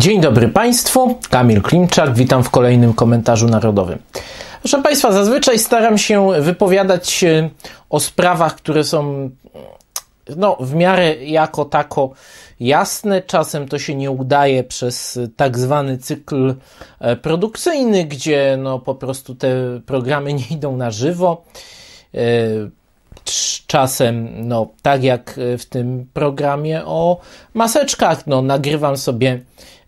Dzień dobry Państwu, Kamil Klimczak, witam w kolejnym komentarzu narodowym. Proszę Państwa, zazwyczaj staram się wypowiadać o sprawach, które są no, w miarę jako tako jasne. Czasem to się nie udaje przez tak zwany cykl e, produkcyjny, gdzie no, po prostu te programy nie idą na żywo e, czasem, no, tak jak e, w tym programie o maseczkach, no, nagrywam sobie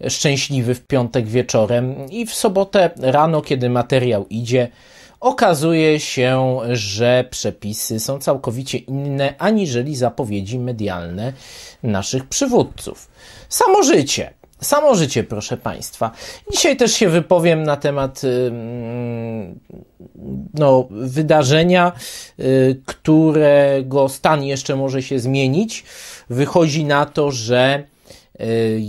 szczęśliwy w piątek wieczorem i w sobotę rano, kiedy materiał idzie, okazuje się, że przepisy są całkowicie inne aniżeli zapowiedzi medialne naszych przywódców. Samo życie Samo życie, proszę Państwa. Dzisiaj też się wypowiem na temat no, wydarzenia, y, którego stan jeszcze może się zmienić. Wychodzi na to, że y,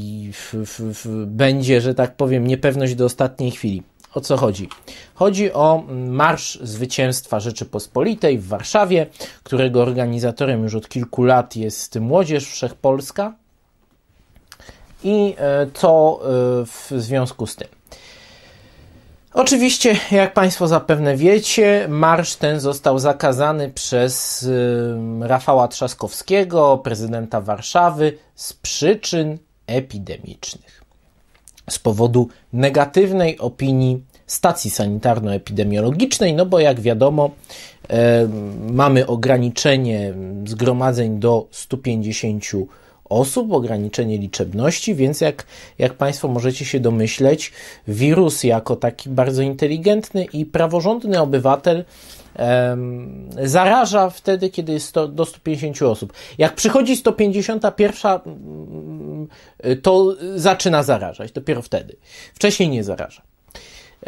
będzie, że tak powiem, niepewność do ostatniej chwili. O co chodzi? Chodzi o Marsz Zwycięstwa Rzeczypospolitej w Warszawie, którego organizatorem już od kilku lat jest Młodzież Wszechpolska i e, co e, w związku z tym. Oczywiście, jak Państwo zapewne wiecie, marsz ten został zakazany przez e, Rafała Trzaskowskiego, prezydenta Warszawy, z przyczyn epidemicznych. Z powodu negatywnej opinii stacji sanitarno-epidemiologicznej, no bo jak wiadomo, mamy ograniczenie zgromadzeń do 150 osób, ograniczenie liczebności, więc jak, jak Państwo możecie się domyśleć, wirus jako taki bardzo inteligentny i praworządny obywatel zaraża wtedy, kiedy jest do 150 osób. Jak przychodzi 151, mm, mm, to zaczyna zarażać, dopiero wtedy. Wcześniej nie zaraża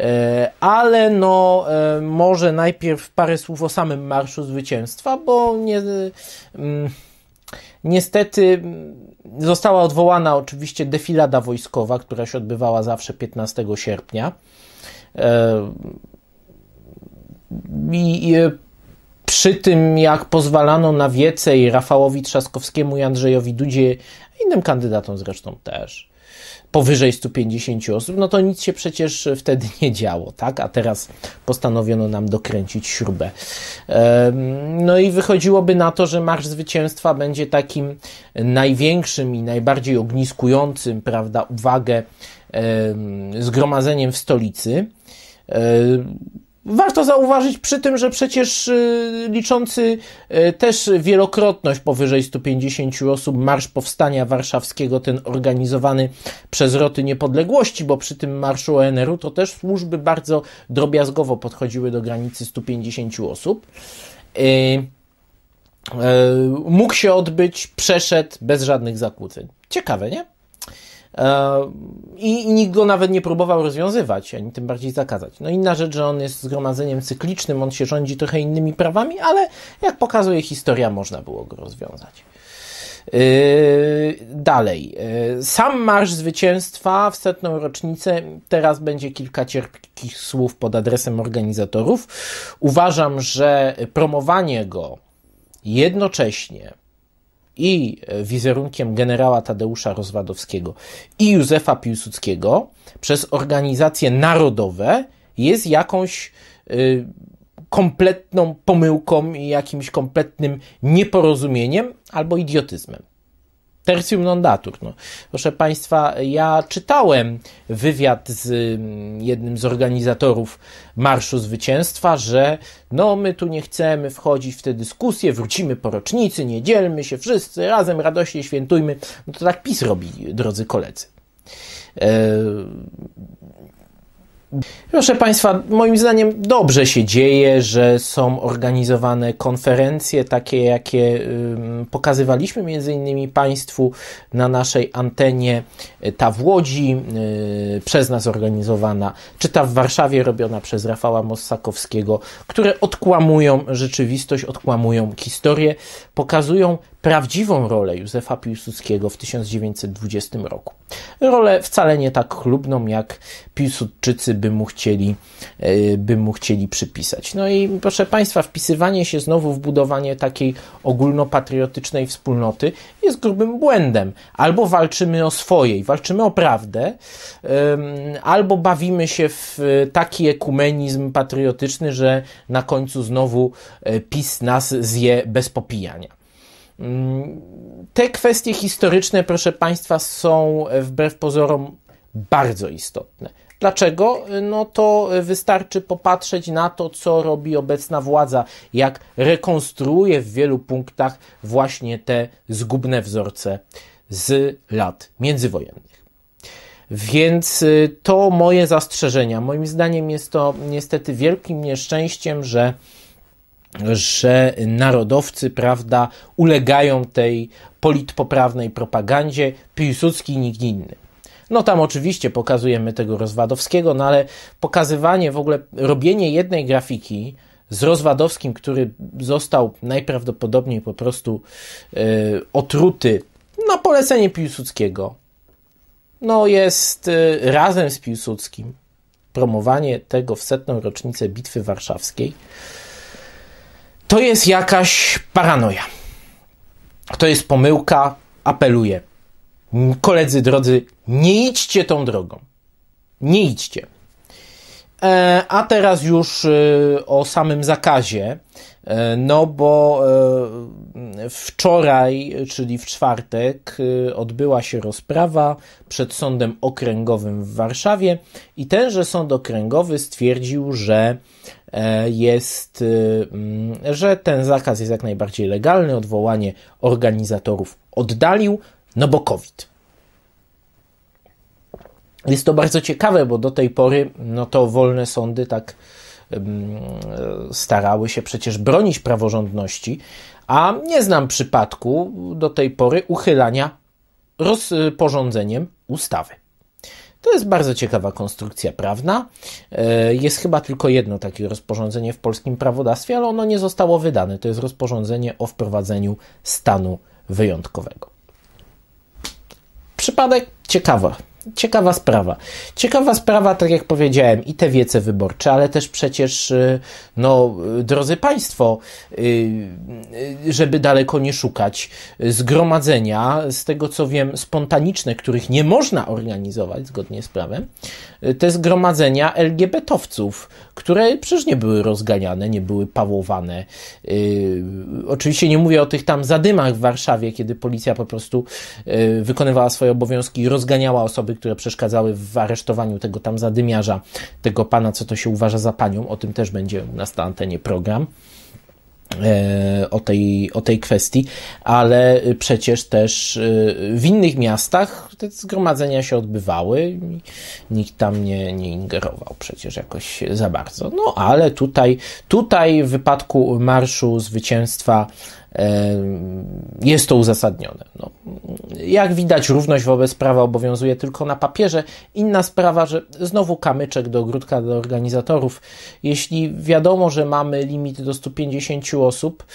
e, ale no e, może najpierw parę słów o samym Marszu Zwycięstwa, bo nie, mm, Niestety mm, została odwołana oczywiście defilada wojskowa, która się odbywała zawsze 15 sierpnia. E, I e, przy tym, jak pozwalano na więcej Rafałowi Trzaskowskiemu i Andrzejowi Dudzie, innym kandydatom zresztą też, powyżej 150 osób, no to nic się przecież wtedy nie działo, tak? A teraz postanowiono nam dokręcić śrubę. No i wychodziłoby na to, że Marsz Zwycięstwa będzie takim największym i najbardziej ogniskującym, prawda, uwagę zgromadzeniem w stolicy. E, Warto zauważyć przy tym, że przecież y, liczący y, też wielokrotność powyżej 150 osób Marsz Powstania Warszawskiego, ten organizowany przez Roty Niepodległości, bo przy tym Marszu ONR-u to też służby bardzo drobiazgowo podchodziły do granicy 150 osób. Y, mógł się odbyć, przeszedł bez żadnych zakłóceń. Ciekawe, nie? E, I nikt go nawet nie próbował rozwiązywać, ani tym bardziej zakazać. No inna rzecz, że on jest zgromadzeniem cyklicznym, on się rządzi trochę innymi prawami, ale jak pokazuje historia, można było go rozwiązać. Yy, dalej. E, sam Marsz Zwycięstwa w setną rocznicę. Teraz będzie kilka cierpkich słów pod adresem organizatorów. Uważam, że promowanie go jednocześnie i wizerunkiem generała Tadeusza Rozwadowskiego i Józefa Piłsudskiego przez organizacje narodowe jest jakąś y, kompletną pomyłką i jakimś kompletnym nieporozumieniem albo idiotyzmem. Tertium non datur. No. Proszę Państwa, ja czytałem wywiad z mm, jednym z organizatorów Marszu Zwycięstwa, że no my tu nie chcemy wchodzić w te dyskusje, wrócimy po rocznicy, nie dzielmy się wszyscy, razem radośnie świętujmy. No to tak PiS robi, drodzy koledzy. E, Proszę Państwa, moim zdaniem dobrze się dzieje, że są organizowane konferencje takie, jakie pokazywaliśmy między innymi Państwu na naszej antenie, y, ta w Łodzi y, przez nas organizowana, czy ta w Warszawie robiona przez Rafała Mossakowskiego, które odkłamują rzeczywistość, odkłamują historię, pokazują prawdziwą rolę Józefa Piłsudskiego w 1920 roku. Rolę wcale nie tak chlubną, jak Piłsudczycy by mu chcieli, e, by mu chcieli przypisać. No i proszę Państwa, wpisywanie się znowu w budowanie takiej ogólnopatriotycznej wspólnoty jest grubym błędem. Albo walczymy o i walczymy o prawdę, albo bawimy się w e, taki ekumenizm patriotyczny, że na końcu znowu e, PiS nas zje bez popijania. Mm, te kwestie historyczne, proszę Państwa, są e, wbrew pozorom bardzo istotne. Dlaczego? E, no to wystarczy popatrzeć na to, co robi obecna władza, jak rekonstruuje w wielu punktach właśnie te zgubne wzorce z lat międzywojennych. Więc e, to moje zastrzeżenia. Moim zdaniem jest to niestety wielkim nieszczęściem, że że narodowcy, prawda, ulegają tej politpoprawnej propagandzie, Piłsudski i nikt inny. No tam oczywiście pokazujemy tego Rozwadowskiego, no ale pokazywanie, w ogóle robienie jednej grafiki z Rozwadowskim, który został najprawdopodobniej po prostu yy, otruty na polecenie Piłsudskiego, no jest yy, razem z Piłsudskim promowanie tego w setną rocznicę Bitwy Warszawskiej to jest jakaś paranoia. To jest pomyłka, apeluję. Koledzy drodzy, nie idźcie tą drogą. Nie idźcie. E, a teraz już e, o samym zakazie. E, no bo wczoraj, czyli w czwartek, odbyła się rozprawa przed Sądem Okręgowym w Warszawie i tenże Sąd Okręgowy stwierdził, że jest, mm, że ten zakaz jest jak najbardziej legalny, odwołanie organizatorów oddalił, no bo COVID. Jest to bardzo ciekawe, bo do tej pory no to wolne sądy tak starały się przecież bronić praworządności, a nie znam przypadku do tej pory uchylania rozporządzeniem y, ustawy. To jest bardzo ciekawa konstrukcja prawna. E, jest chyba tylko jedno takie rozporządzenie w polskim prawodawstwie, ale ono nie zostało wydane. To jest rozporządzenie o wprowadzeniu stanu wyjątkowego. Przypadek ciekawy ciekawa sprawa. Ciekawa sprawa, tak jak powiedziałem, i te wiece wyborcze, ale też przecież, y, no, y, drodzy Państwo, y, żeby daleko nie szukać, zgromadzenia, z tego co wiem, spontaniczne, których nie można organizować zgodnie z prawem, te zgromadzenia LGBT-owców, które przecież nie były rozganiane, nie były pałowane. Y, oczywiście nie mówię o tych tam zadymach w Warszawie, kiedy policja po prostu y, wykonywała swoje obowiązki i rozganiała osoby, które przeszkadzały w aresztowaniu tego tam zadymiarza, tego pana, co to się uważa za panią. O tym też będzie u nas na antenie program e, o tej, o tej kwestii, ale y, przecież też w innych miastach te zgromadzenia się odbywały, nikt tam nie, nie ingerował przecież jakoś za bardzo. No ale tutaj, tutaj w wypadku Marszu Zwycięstwa jest to uzasadnione. No, jak widać, równość wobec prawa obowiązuje tylko na papierze. Inna sprawa, że znowu kamyczek do ogródka do organizatorów. Jeśli wiadomo, że mamy limit do 150 osób,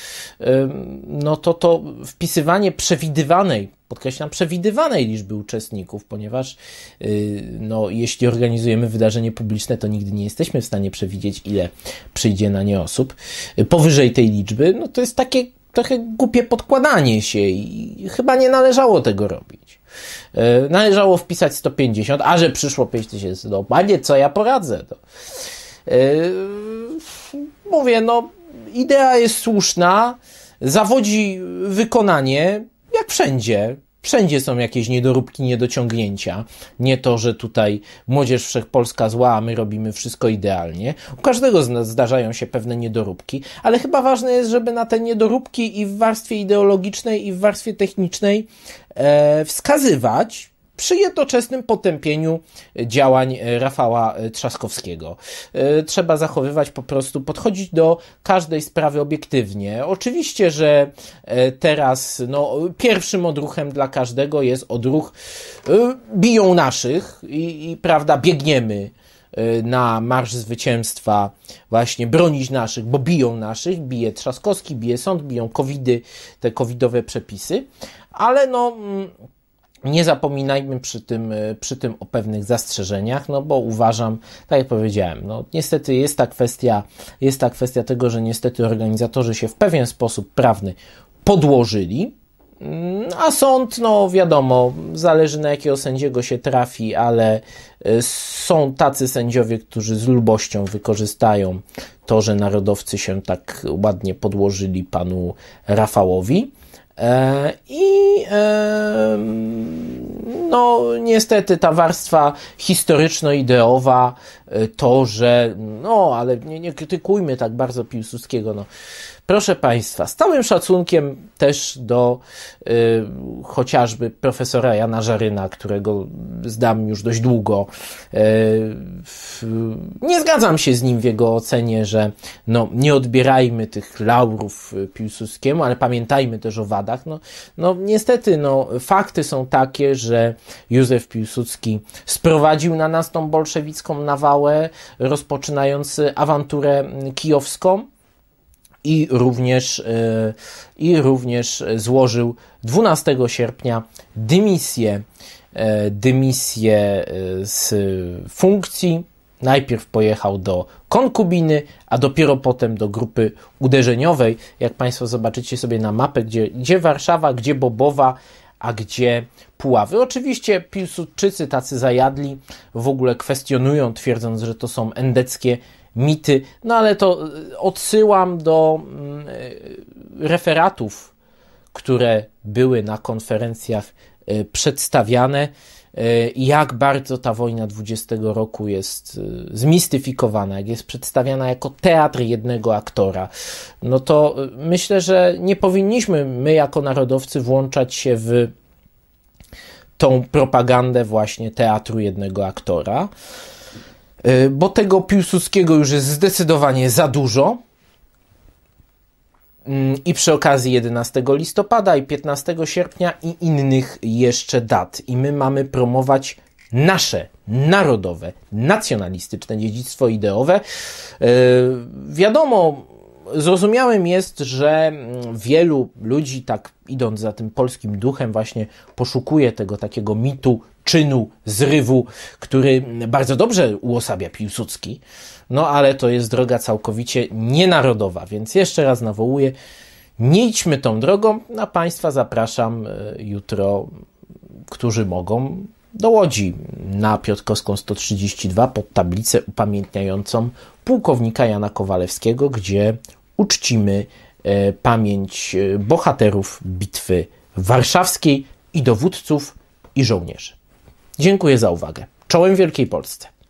no to to wpisywanie przewidywanej podkreślam, przewidywanej liczby uczestników, ponieważ y, no, jeśli organizujemy wydarzenie publiczne, to nigdy nie jesteśmy w stanie przewidzieć, ile przyjdzie na nie osób. Y, powyżej tej liczby, no to jest takie trochę głupie podkładanie się i chyba nie należało tego robić. Y, należało wpisać 150, a że przyszło 5000, no panie, co ja poradzę? No. Mówię, no idea jest słuszna, zawodzi wykonanie, wszędzie Wszędzie są jakieś niedoróbki, niedociągnięcia. Nie to, że tutaj młodzież wszechpolska zła, a my robimy wszystko idealnie. U każdego z nas zdarzają się pewne niedoróbki, ale chyba ważne jest, żeby na te niedoróbki i w warstwie ideologicznej, i w warstwie technicznej e, wskazywać, przy jednoczesnym potępieniu działań e, Rafała e, Trzaskowskiego. E, trzeba zachowywać po prostu, podchodzić do każdej sprawy obiektywnie. Oczywiście, że teraz no, pierwszym odruchem dla każdego jest odruch biją naszych i, i prawda, biegniemy na marsz zwycięstwa właśnie bronić naszych, bo biją naszych, bije Trzaskowski, bije sąd, biją covidy, te covidowe przepisy, ale no mm, nie zapominajmy przy tym, e, przy tym o pewnych zastrzeżeniach, no bo uważam, tak jak powiedziałem, no niestety jest ta kwestia, jest ta kwestia tego, że niestety organizatorzy się w pewien sposób prawny podłożyli, mm, a sąd, no wiadomo, zależy na jakiego sędziego się trafi, ale e, są tacy sędziowie, którzy z lubością wykorzystają to, że narodowcy się tak ładnie podłożyli panu Rafałowi. E, I e, no, niestety ta warstwa historyczno-ideowa, e, to, że no, ale nie, nie krytykujmy tak bardzo Piłsudskiego, no, Proszę Państwa, z całym szacunkiem też do y, chociażby profesora Jana Żaryna, którego zdam już dość długo, y, nie zgadzam się z nim w jego ocenie, że no, nie odbierajmy tych laurów y, Piłsudskiemu, ale pamiętajmy też o wadach. No, no niestety, no, fakty są takie, że Józef Piłsudski sprowadził na nas tą bolszewicką nawałę, rozpoczynając y, awanturę y, kijowską, i również, e, i również złożył 12 sierpnia dymisję, e, dymisję e, z funkcji. Najpierw pojechał do konkubiny, a dopiero potem do grupy uderzeniowej. Jak Państwo zobaczycie sobie na mapę, gdzie, gdzie Warszawa, gdzie Bobowa, a gdzie Puławy. Oczywiście Piłsudczycy tacy zajadli w ogóle kwestionują, twierdząc, że to są endeckie mity. No ale to y, odsyłam do mm, y, referatów, które były na konferencjach y, przedstawiane, jak bardzo ta wojna 20 roku jest zmistyfikowana, jak jest przedstawiana jako teatr jednego aktora, no to myślę, że nie powinniśmy my jako narodowcy włączać się w tą propagandę właśnie teatru jednego aktora. E, bo tego Piłsudskiego już jest zdecydowanie za dużo. Mm, I przy okazji 11 listopada i 15 sierpnia i innych jeszcze dat. I my mamy promować nasze narodowe, nacjonalistyczne dziedzictwo ideowe. Yy, wiadomo, zrozumiałem jest, że mm, wielu ludzi, tak idąc za tym polskim duchem, właśnie poszukuje tego takiego mitu, czynu, zrywu, który mm, bardzo dobrze uosabia Piłsudski, no ale to jest droga całkowicie nienarodowa, więc jeszcze raz nawołuję, nie idźmy tą drogą, a Państwa zapraszam e, jutro, którzy mogą, do Łodzi na Piotrkowską 132 pod tablicę upamiętniającą pułkownika Jana Kowalewskiego, gdzie uczcimy e, pamięć e, bohaterów Bitwy Warszawskiej i dowódców i żołnierzy. Dziękuję za uwagę. Czołem Wielkiej Polsce.